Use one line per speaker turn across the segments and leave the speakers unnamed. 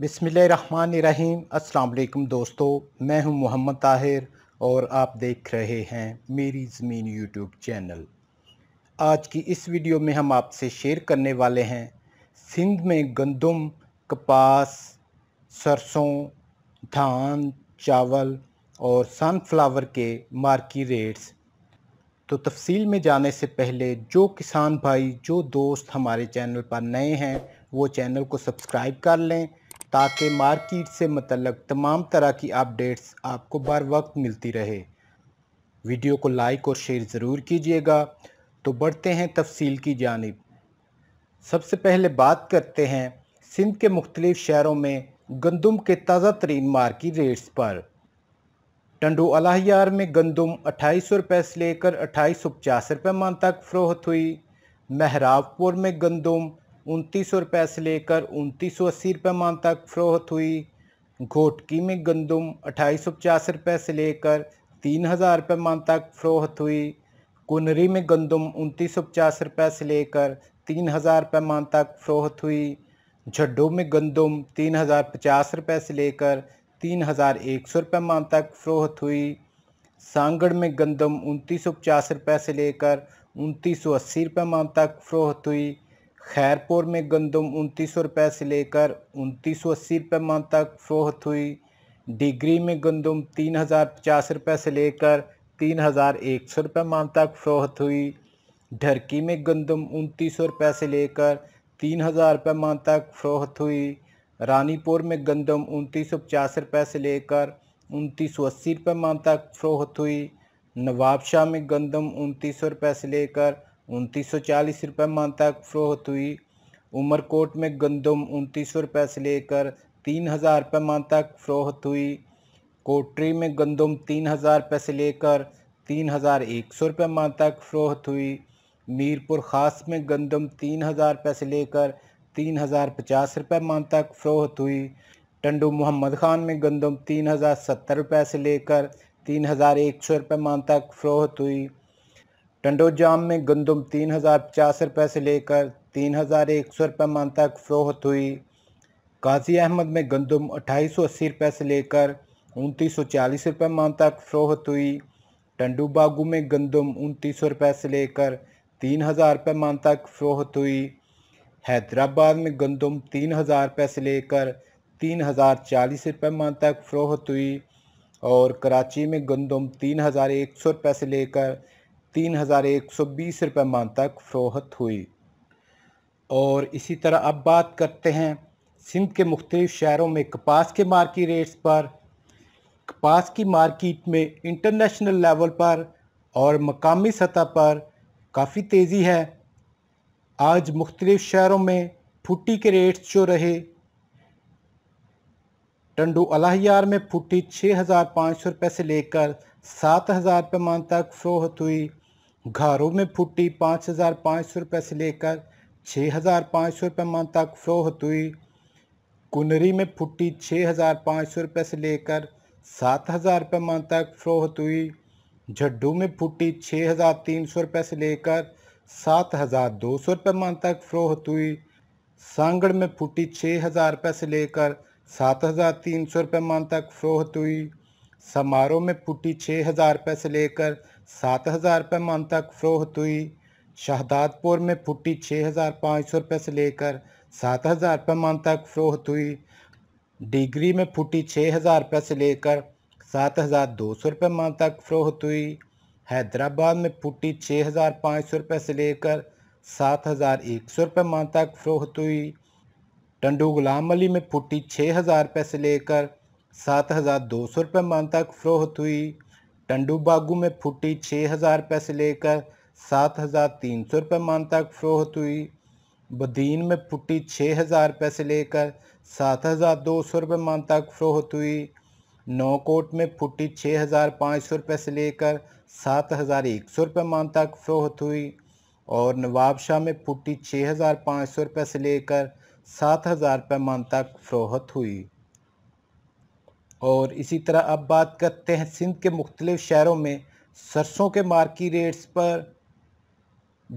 बिसमीम अल्लाम दोस्तों मैं हूं मोहम्मद ताहिर और आप देख रहे हैं मेरी ज़मीन यूट्यूब चैनल आज की इस वीडियो में हम आपसे शेयर करने वाले हैं सिंध में गंदम कपास सरसों धान चावल और सनफ्लावर के मार्की रेट्स तो तफसील में जाने से पहले जो किसान भाई जो दोस्त हमारे चैनल पर नए हैं वो चैनल को सब्सक्राइब कर लें ताकि मार्केट से मतलब तमाम तरह की अपडेट्स आपको बार वक्त मिलती रहे वीडियो को लाइक और शेयर ज़रूर कीजिएगा तो बढ़ते हैं तफसील की जानब सबसे पहले बात करते हैं सिंध के मुख्तलिफ़ शहरों में गंदम के ताज़ा तरीन मार्की रेट्स पर टंडू अलाहियार में गंदम अट्ठाईस सौ रुपये से लेकर अट्ठाईस सौ पचास रुपये मान तक फ़रोहत हुई महरावपुर में गंदम उनतीस सौ रुपये से लेकर उनतीस सौ अस्सी रुपये मान तक फरोहत हुई घोटकी में गंदम अट्ठाईस सौ पचास रुपये से लेकर तीन हज़ार रुपये मान तक फरोहत हुई कुनरी में गंदम उनतीस सौ पचास रुपये से लेकर तीन हज़ार रुपये मान तक फरोहत हुई झड्डो में गंदम तीन हज़ार पचास रुपये से लेकर तीन हज़ार एक सौ रुपये मान तक फरोहत हुई सांगड़ में गंदम उनतीस सौ पचास रुपये से लेकर उनतीस सौ अस्सी रुपये मान तक फरोहत हुई खैरपुर में गंदम उनतीस सौ रुपये से लेकर उनतीस सौ अस्सी रुपये मान तक फरोहत हुई डिग्री में गंदम तीन हज़ार पचास रुपये से लेकर तीन हज़ार एक सौ रुपये मान तक फरोहत हुई ढरकी में गंदम उनतीस सौ रुपये से लेकर तीन हज़ार रुपये मान तक फरोहत हुई रानीपुर में गंदम उनतीस सौ पचास रुपये से लेकर उनतीस सौ अस्सी रुपये मान तक फरोहत हुई नवाबशाह में गंदम उनतीस सौ रुपये से लेकर उनतीस सौ चालीस रुपये मान तक फरोख्त हुई उमरकोट में गंदम उनतीस सौ रुपये से लेकर तीन हज़ार रुपये मान तक फरोख्त हुई कोटरी में गंदम तीन हज़ार रुपये से लेकर तीन हज़ार एक सौ रुपये मान तक फरोख्त हुई मीरपुर ख़ास में गंदम तीन हज़ार रुपये से लेकर तीन हज़ार पचास रुपये मान तक फरोख्त हुई टंडू मोहम्मद ख़ान में गंदम तीन हज़ार सत्तर रुपये से लेकर तीन हज़ार एक सौ रुपये मान तक फरोख्त हुई जाम में गंदम तीन हज़ार पचास रुपये से लेकर तीन हज़ार एक सौ रुपये मान तक फ़रोहत हुई गाजी अहमद में गंदम अट्ठाईस सौ अस्सी रुपये से लेकर उनतीस सौ चालीस रुपये मान तक फ़रोहत हुई टंडू बागू में गंदम उनतीस सौ रुपये से लेकर तीन हज़ार रुपये मान तक फ़रोहत हुई हैदराबाद में गंदम तीन हज़ार रुपये से लेकर तीन हज़ार चालीस रुपये मान तक फ़रोहत हुई और कराची में गंदम तीन हज़ार एक सौ रुपये से लेकर तीन हज़ार एक सौ बीस रुपये मान तक फ़रोहत हुई और इसी तरह अब बात करते हैं सिंध के मुख्तलिफ़ शहरों में कपास के मार्की रेट्स पर कपास की मार्किट में इंटरनेशनल लेवल पर और मकामी सतह पर काफ़ी तेज़ी है आज मुख्तलिफ़ शहरों में फुटी के रेट्स जो रहे टंडू अलाहियार में फुटी छः हज़ार पाँच सौ रुपये से लेकर सात हज़ार रुपये मान तक फ़रोहत हुई घरों में फूटी पाँच हज़ार पाँच सौ रुपये से लेकर छः हज़ार पाँच सौ रुपये मन तक फ़रोहत हुई कुनरी में फुटी छः हज़ार पाँच सौ रुपये से लेकर सात हज़ार रुपये मन तक फ़रोहत हुई झड्डू में फुटी छः हज़ार तीन सौ रुपये से लेकर सात हज़ार दो सौ रुपये मन तक फ़रोहत हुई सांगड़ में फुटी छः हज़ार रुपये से लेकर सात हज़ार तीन सौ रुपये मन तक फ़रोहत हुई समारोह में फुटी छः हज़ार रुपये से लेकर सात हज़ार रुपये मान तक फरोहत हुई शहदादपुर में फुटी छः हज़ार पाँच सौ रुपये से लेकर सात हज़ार रुपये मान तक फरोहत हुई डिग्री में फुटी छः हज़ार रुपये से लेकर सात हज़ार दो सौ रुपये मान तक फरोहत हुई हैदराबाद में फुटी छः हज़ार पाँच सौ रुपये से लेकर सात हज़ार एक सौ रुपये मान तक फरोहत हुई टंडू गुलाम अली में फुटी छः हज़ार रुपये से लेकर सात हज़ार दो सौ रुपये मान तक फरोहत हुई टंडूबागू में फुटी छः हज़ार रुपये से लेकर सात हज़ार तीन सौ रुपये मान तक फरोहत हुई बदीन में फुटी छः हज़ार रुपये से लेकर सात हज़ार दो सौ रुपये मान तक फरोहत हुई नौकोट में फुटी छः हज़ार पाँच सौ रुपये से लेकर सात हज़ार एक सौ रुपये मान तक फरोहत हुई और नवाबशाह में फुटी छः हज़ार पाँच सौ रुपये से लेकर सात हज़ार रुपये मान तक फरोहत हुई और इसी तरह अब बात करते हैं सिंध के मुख्तलिफ़ शहरों में सरसों के मार्की रेट्स पर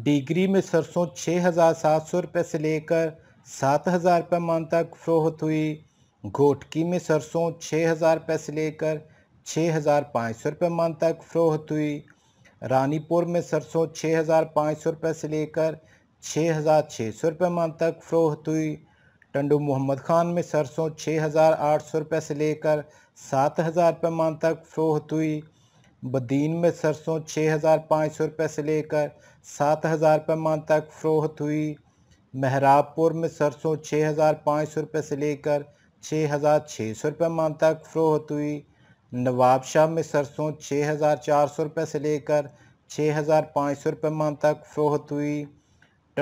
डिग्री में सरसों छः हज़ार सात सौ रुपये से लेकर सात हज़ार रुपये मान तक फ़रोहत हुई घोटकी में सरसों छः हज़ार रुपये से लेकर छः हज़ार पाँच सौ रुपये मान तक फ़रोहत हुई रानीपुर में सरसों छः हज़ार पाँच सौ रुपये से लेकर छः हज़ार छः सौ रुपये मान तक फ़रोहत हुई टंडू मोहम्मद खान में सरसों छः हज़ार आठ सौ रुपये से लेकर सात हज़ार मान तक फरोहत हुई बदीन में सरसों छः हज़ार पाँच सौ रुपये से लेकर सात हज़ार मान तक फरोहत हुई महराबपुर में सरसों छः हज़ार पाँच सौ रुपये से लेकर छः हज़ार छः सौ रुपये मान तक फरोहत हुई नवाबशाह में सरसों छः हज़ार चार सौ रुपये से लेकर छः हज़ार पाँच सौ रुपये मान तक फरोहत हुई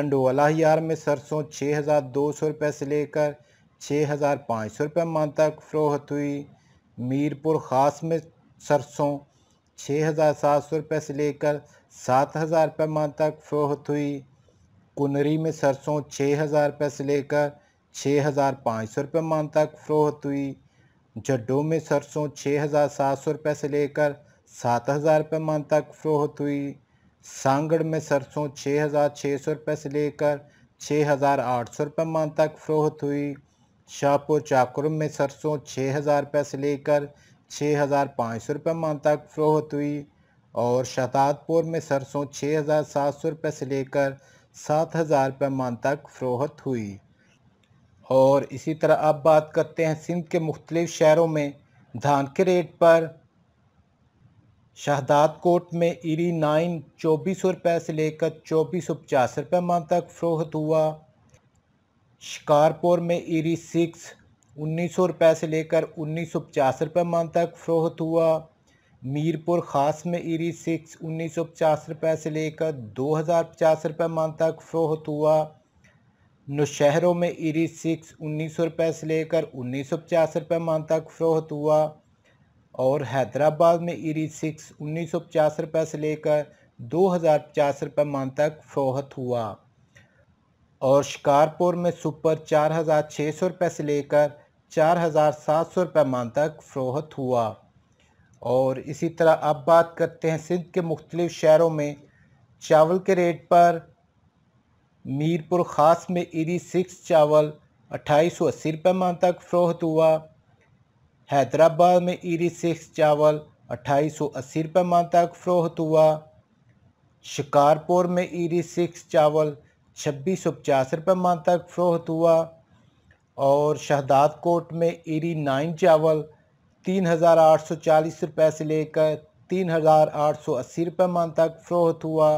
यार में सरसों छः हज़ार दो सौ रुपये से लेकर छः हज़ार पाँच सौ रुपये मान तक फ़रोहत हुई मीरपुर ख़ास में सरसों छः हज़ार सात सौ रुपये से लेकर सात हज़ार रुपये मान तक फ़रोहत हुई कुनरी में सरसों छः हज़ार रुपये से लेकर छः हज़ार पाँच सौ रुपये मान तक फ़रोहत हुई जड्डों में सरसों छः हज़ार सात सौ रुपये से लेकर सात हज़ार रुपये मान तक फ़रोहत हुई सांगड़ में सरसों छः हज़ार छः सौ रुपये से लेकर छः हज़ार आठ सौ रुपये मान तक फ़रोहत हुई शाहपुर चाकुरम में सरसों छः हज़ार रुपये से लेकर छः हज़ार पाँच सौ रुपये मान तक फ़रोहत हुई और शतातपुर में सरसों छः हज़ार सात सौ रुपये से लेकर सात हज़ार रुपये मान तक फ़रोहत हुई और इसी तरह अब बात करते हैं सिंध के मुख्तलिफ़ शहरों में धान के रेट पर शहदाद कोट में इरी नाइन चौबीस सौ रुपये से लेकर चौबीस सौ पचास रुपये माह तक फ़रोहत हुआ शिकारपुर में इरी सिक्स उन्नीस सौ रुपये से लेकर उन्नीस सौ पचास रुपये मान तक फ़रोहत हुआ मीरपुर ख़ास में इरी सिक्स उन्नीस सौ पचास रुपये से लेकर दो हज़ार पचास रुपये मान तक फ़रोहत हुआ नौशहरों में इरी सिक्स उन्नीस सौ रुपये से लेकर उन्नीस सौ पचास रुपये मान तक फ़रोहत हुआ और हैदराबाद में ई सिक्स उन्नीस सौ पचास रुपये से लेकर दो हज़ार पचास रुपये मान तक फोहत हुआ और शिकारपुर में सुपर चार हज़ार छः सौ रुपये से लेकर चार हज़ार सात सौ रुपये मान तक फोहत हुआ और इसी तरह अब बात करते हैं सिंध के मुख्तलिफ़ शहरों में चावल के रेट पर मीरपुर ख़ास में इरी सिक्स चावल अट्ठाईस सौ अस्सी रुपये मान तक फ़रोहत हुआ हैदराबाद में ईरी सिक्स चावल अट्ठाईस सौ अस्सी रुपये मान तक फ़रोख्त हुआ शिकारपुर में ईरी सिक्स चावल छब्बीस सौ पचास रुपये मान तक फ़रोख्त हुआ और शहदाद कोट में ईरी नाइन चावल तीन हज़ार आठ सौ चालीस रुपये से लेकर तीन हज़ार आठ सौ अस्सी रुपये मान तक फ़रोख्त हुआ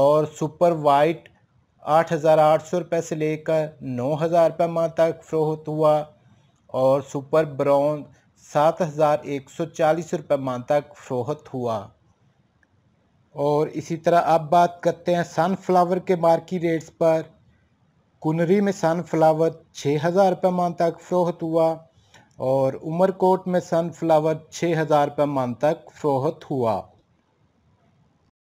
और सुपर वाइट आठ हज़ार आठ सौ रुपये से लेकर नौ हज़ार रुपये मान तक फ़रोख्त हुआ और सुपर ब्राउन सात हज़ार एक सौ चालीस रुपये मान तक फ़रोहत हुआ और इसी तरह अब बात करते हैं सनफ्लावर के मार्किट रेट्स पर कुनरी में सनफ्लावर छः हज़ार रुपये मान तक फ़रोहत हुआ और उमरकोट में सनफ्लावर छः हज़ार रुपये मान तक फ़रोहत हुआ